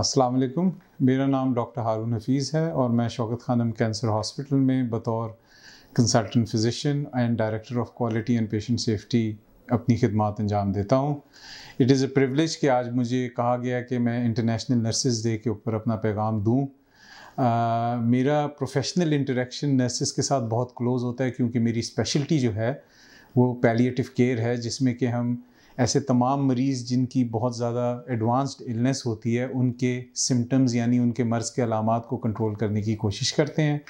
अस्सलाम वालेकुम मेरा नाम डॉक्टर हारून हफीज़ है और मैं शौकत खानम कैंसर हॉस्पिटल में बतौर consultant physician and director of quality and patient safety अपनी खिदमत अंजाम देता हूँ इट इज़ अ प्रिवलेज कि आज मुझे कहा गया कि मैं इंटरनेशनल नर्सेज डे के ऊपर अपना पैगाम दूँ मेरा प्रोफेशनल इंटरेक्शन नर्सिस के साथ बहुत क्लोज़ होता है क्योंकि मेरी स्पेशलिटी जो है वो पैलिएटिव केयर है जिसमें कि हम ऐसे तमाम मरीज़ जिनकी बहुत ज़्यादा एडवांस्ड इलनेस होती है उनके सिम्टम्स यानी उनके मर्ज़ के अलामत को कंट्रोल करने की कोशिश करते हैं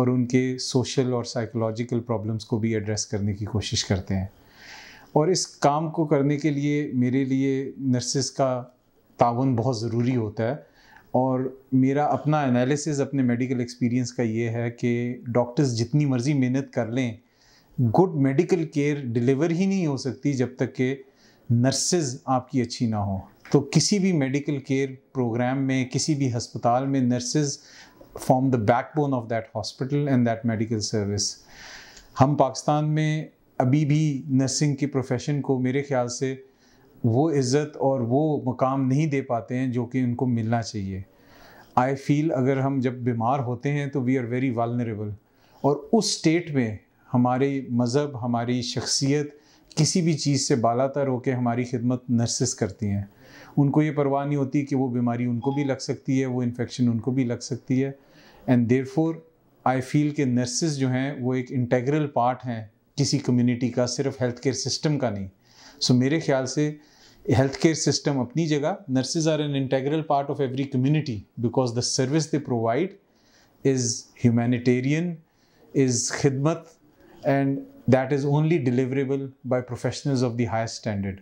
और उनके सोशल और साइकोलॉजिकल प्रॉब्लम्स को भी एड्रेस करने की कोशिश करते हैं और इस काम को करने के लिए मेरे लिए नर्सिस का तावन बहुत ज़रूरी होता है और मेरा अपना एनालिसिस अपने मेडिकल एक्सपीरियंस का ये है कि डॉक्टर्स जितनी मर्ज़ी मेहनत कर लें गुड मेडिकल केयर डिलीवर ही नहीं हो सकती जब तक के नर्सेज आपकी अच्छी ना हो तो किसी भी मेडिकल केयर प्रोग्राम में किसी भी हस्पताल में nurses form the backbone of that hospital and that medical service हम पाकिस्तान में अभी भी नर्सिंग के प्रोफेशन को मेरे ख्याल से वो इज़्ज़त और वो मकाम नहीं दे पाते हैं जो कि उनको मिलना चाहिए आई फील अगर हम जब बीमार होते हैं तो वी आर वेरी वालनरेबल और उस स्टेट में हमारे मज़हब हमारी शख्सियत किसी भी चीज़ से बालातर होकर हमारी खिदमत नर्सिस करती हैं उनको ये परवाह नहीं होती कि वो बीमारी उनको भी लग सकती है वो इन्फेक्शन उनको भी लग सकती है and therefore I feel के नर्सिस जो हैं वो एक इंटेग्रल पार्ट हैं किसी कम्यूनिटी का सिर्फ हेल्थ केयर सिस्टम का नहीं सो so, मेरे ख्याल से हेल्थ केयर सिस्टम अपनी जगह nurses are an integral part of every community because the service they provide is humanitarian is खिदमत and that is only deliverable by professionals of the highest standard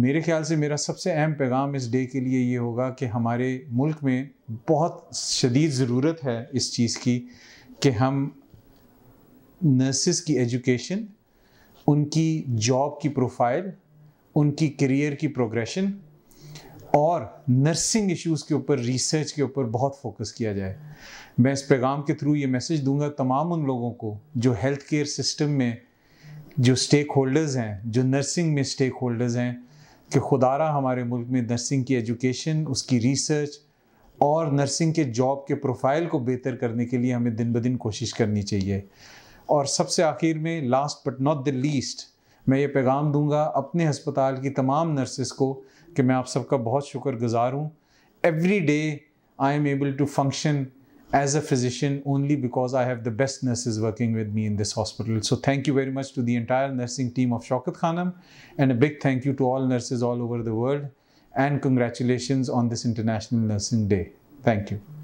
मेरे ख्याल से मेरा सबसे अहम पैगाम इस डे के लिए ये होगा कि हमारे मुल्क में बहुत शदीद ज़रूरत है इस चीज़ की कि हम नर्सिस की एजुकेशन उनकी जॉब की प्रोफाइल उनकी करियर की प्रोग्रेशन और नर्सिंग इश्यूज़ के ऊपर रिसर्च के ऊपर बहुत फोकस किया जाए मैं इस पैगाम के थ्रू ये मैसेज दूंगा तमाम उन लोगों को जो हेल्थ केयर सिस्टम में जो स्टेक होल्डर्स हैं जो नर्सिंग में स्टेक होल्डर्स हैं कि खुदारा हमारे मुल्क में नर्सिंग की एजुकेशन उसकी रिसर्च और नर्सिंग के जॉब के प्रोफाइल को बेहतर करने के लिए हमें दिन ब दिन कोशिश करनी चाहिए और सबसे आखिर में last but not the least मैं ये पैगाम दूंगा अपने हस्पताल की तमाम नर्सिस को कि मैं आप सबका बहुत शुक्र गुज़ार हूँ every day I am able to function as a physician only because I have the best nurses working with me in this hospital so thank you very much to the entire nursing team of Shaukat Khanum and a big thank you to all nurses all over the world and congratulation on this international nursing day thank you